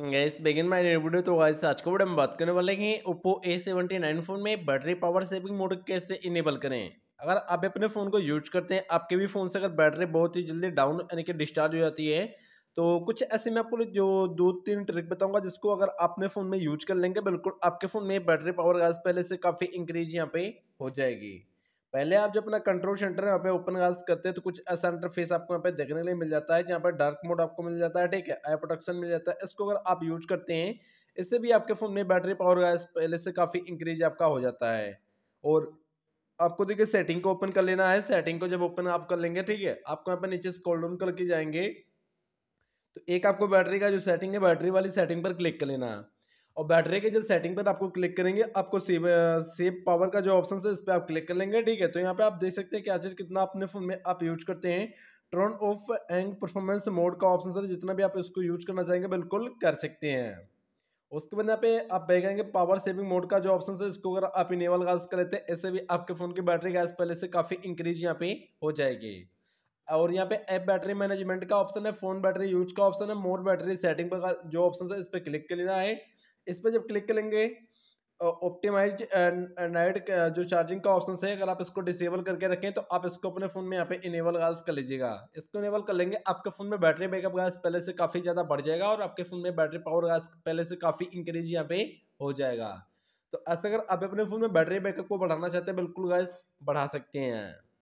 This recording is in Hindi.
गैस बेगिन माई वीडियो तो गाइस आज के वीडियो में बात करने वाले हैं Oppo A seventy nine phone में बैटरी पावर सेविंग मोड कैसे इनेबल करें अगर आप अपने फ़ोन को यूज करते हैं आपके भी फ़ोन से अगर बैटरी बहुत ही जल्दी डाउन यानी कि डिस्चार्ज हो जाती है तो कुछ ऐसे मैं आपको जो दो तीन ट्रिक बताऊँगा जिसको अगर आपने फ़ोन में यूज कर लेंगे बिल्कुल आपके फ़ोन में बैटरी पावर गैस पहले से काफ़ी इंक्रीज यहाँ पर हो जाएगी पहले आप जब अपना कंट्रोल सेंटर यहाँ पे ओपन गाज करते हैं तो कुछ ऐसा इंटरफेस आपको यहाँ पे देखने के लिए मिल जाता है जहाँ पर डार्क मोड आपको मिल जाता है ठीक है आई प्रोटेक्शन मिल जाता है इसको अगर आप यूज करते हैं इससे भी आपके फ़ोन में बैटरी पावर का पहले से काफ़ी इंक्रीज आपका हो जाता है और आपको देखिए सेटिंग को ओपन कर लेना है सेटिंग को जब ओपन आप कर लेंगे ठीक है आपको यहाँ पर नीचे स्कॉल डाउन करके जाएंगे तो एक आपको बैटरी का जो सेटिंग है बैटरी वाली सेटिंग पर क्लिक कर लेना है और बैटरी के जब सेटिंग पर आपको क्लिक करेंगे आपको सेव सेव पावर का जो ऑप्शन है इस पर आप क्लिक कर लेंगे ठीक है तो यहाँ पे आप देख सकते हैं क्या चीज़ कितना अपने फ़ोन में आप यूज करते हैं टर्न ऑफ एंग परफॉर्मेंस मोड का ऑप्शन सर तो जितना भी आप इसको यूज करना चाहेंगे बिल्कुल कर सकते हैं उसके बाद यहाँ पे आप देखेंगे पावर सेविंग मोड का जो ऑप्शन है इसको अगर आप इनेबल गैस कर लेते हैं इससे भी आपके फ़ोन की बैटरी गैस पहले से काफ़ी इंक्रीज यहाँ पे हो जाएगी और यहाँ पे ऐप बैटरी मैनेजमेंट का ऑप्शन है फ़ोन बैटरी यूज का ऑप्शन है मोर बैटरी सेटिंग पर जो ऑप्शन है इस पर क्लिक कर लेना है इस पर जब क्लिक करेंगे ऑप्टिमाइज नाइट जो चार्जिंग का ऑप्शन है अगर आप इसको डिसेबल करके रखें तो आप इसको अपने फ़ोन में यहाँ पे इनेबल गाज कर लीजिएगा इसको इनेबल कर लेंगे आपके फ़ोन में बैटरी बैकअप गाज पहले से काफ़ी ज़्यादा बढ़ जाएगा और आपके फ़ोन में बैटरी पावर गाज पहले से काफ़ी इंक्रीज यहाँ पे हो जाएगा तो ऐसे अगर आप अपने फ़ोन में बैटरी बैकअप को बढ़ाना चाहते हैं बिल्कुल गाज बढ़ा सकते हैं